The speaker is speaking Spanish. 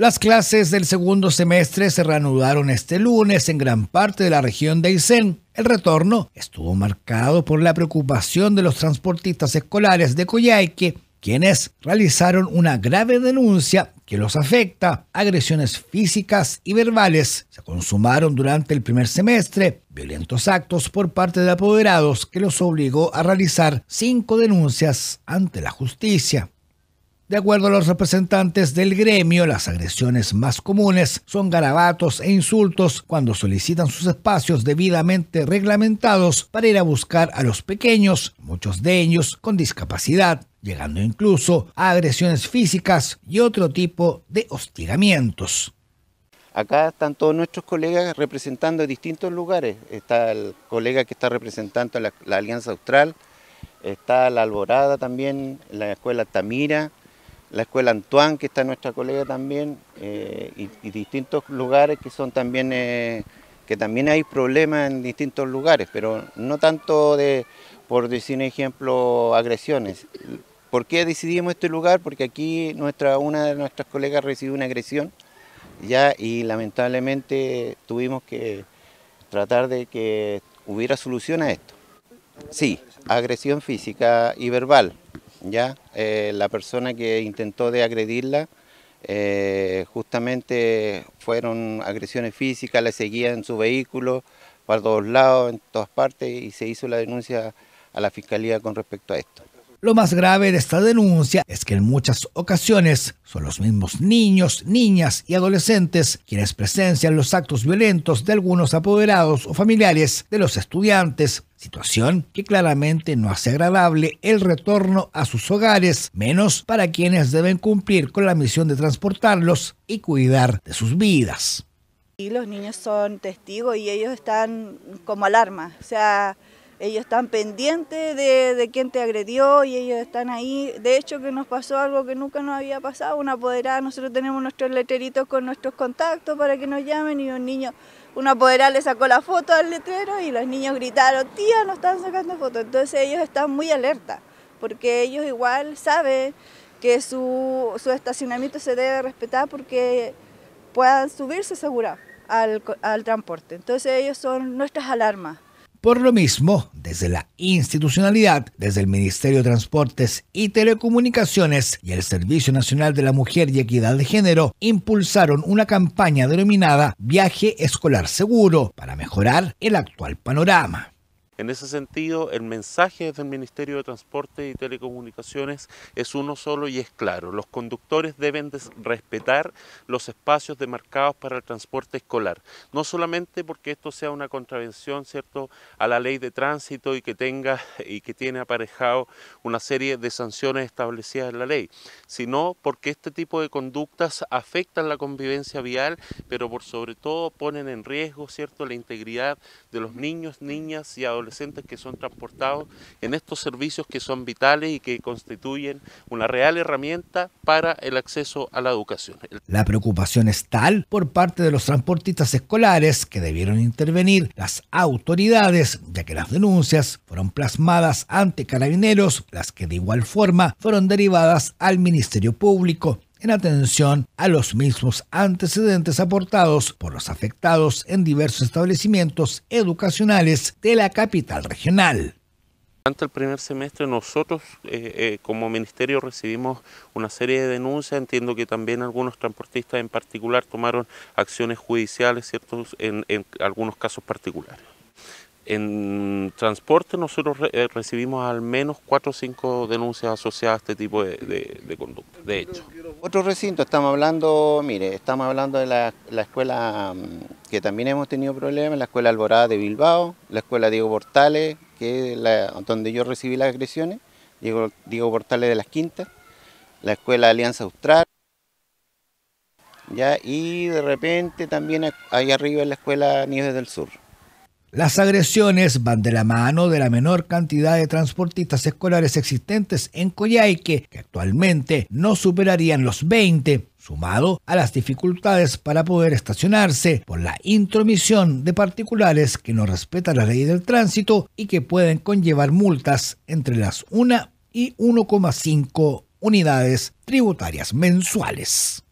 Las clases del segundo semestre se reanudaron este lunes en gran parte de la región de Aysén. El retorno estuvo marcado por la preocupación de los transportistas escolares de Coyhaique, quienes realizaron una grave denuncia que los afecta. Agresiones físicas y verbales se consumaron durante el primer semestre, violentos actos por parte de apoderados que los obligó a realizar cinco denuncias ante la justicia. De acuerdo a los representantes del gremio, las agresiones más comunes son garabatos e insultos cuando solicitan sus espacios debidamente reglamentados para ir a buscar a los pequeños, muchos de ellos con discapacidad, llegando incluso a agresiones físicas y otro tipo de hostigamientos. Acá están todos nuestros colegas representando distintos lugares. Está el colega que está representando la, la Alianza Austral, está la Alborada también, la Escuela Tamira, la escuela Antoine, que está nuestra colega también, eh, y, distintos lugares que son también, eh, que también hay problemas en distintos lugares, pero no tanto de, por decir ejemplo, agresiones. ¿Por qué decidimos este lugar? Porque aquí nuestra, una de nuestras colegas recibió una agresión ya y lamentablemente tuvimos que tratar de que hubiera solución a esto. Sí, agresión física y verbal, ¿ya? Eh, la persona que intentó de agredirla, eh, justamente fueron agresiones físicas, la seguían en su vehículo, para todos lados, en todas partes, y se hizo la denuncia a la Fiscalía con respecto a esto. Lo más grave de esta denuncia es que en muchas ocasiones son los mismos niños, niñas y adolescentes quienes presencian los actos violentos de algunos apoderados o familiares de los estudiantes, situación que claramente no hace agradable el retorno a sus hogares, menos para quienes deben cumplir con la misión de transportarlos y cuidar de sus vidas. Y los niños son testigos y ellos están como alarma, o sea, ellos están pendientes de, de quién te agredió y ellos están ahí. De hecho, que nos pasó algo que nunca nos había pasado, una apoderada, nosotros tenemos nuestros letreritos con nuestros contactos para que nos llamen y un niño, una apoderada le sacó la foto al letrero y los niños gritaron, tía, nos están sacando fotos. Entonces ellos están muy alerta, porque ellos igual saben que su, estacionamiento se debe respetar porque puedan subirse segura al, al transporte. Entonces ellos son nuestras alarmas. Por lo mismo, desde la institucionalidad, desde el Ministerio de Transportes y Telecomunicaciones y el Servicio Nacional de la Mujer y Equidad de Género, impulsaron una campaña denominada Viaje Escolar Seguro para mejorar el actual panorama. En ese sentido, el mensaje del Ministerio de Transporte y Telecomunicaciones es uno solo y es claro. Los conductores deben respetar los espacios demarcados para el transporte escolar. No solamente porque esto sea una contravención ¿cierto? a la ley de tránsito y que tenga y que tiene aparejado una serie de sanciones establecidas en la ley, sino porque este tipo de conductas afectan la convivencia vial, pero por sobre todo ponen en riesgo ¿cierto? la integridad de los niños, niñas y adolescentes que son transportados en estos servicios que son vitales y que constituyen una real herramienta para el acceso a la educación. La preocupación es tal por parte de los transportistas escolares que debieron intervenir las autoridades, ya que las denuncias fueron plasmadas ante carabineros, las que de igual forma fueron derivadas al Ministerio Público en atención a los mismos antecedentes aportados por los afectados en diversos establecimientos educacionales de la capital regional. Durante el primer semestre nosotros eh, eh, como ministerio recibimos una serie de denuncias, entiendo que también algunos transportistas en particular tomaron acciones judiciales ciertos, en algunos casos particulares. En transporte nosotros eh, recibimos al menos cuatro o 5 denuncias asociadas a este tipo de, conducta, de hecho. Otro recinto, estamos hablando, mire, estamos hablando de la, escuela mm, que también hemos tenido problemas, la escuela Alborada de Bilbao, la escuela Diego Portales, que donde yo recibí las agresiones, Diego, Portales de las Quintas, la escuela Alianza Austral, ya, y de repente también ahí arriba en la escuela Nieves del Sur. Las agresiones van de la mano de la menor cantidad de transportistas escolares existentes en Coyhaique, que actualmente no superarían los 20, sumado a las dificultades para poder estacionarse por la intromisión de particulares que no respetan la ley del tránsito y que pueden conllevar multas entre las 1 y 1,5 unidades tributarias mensuales.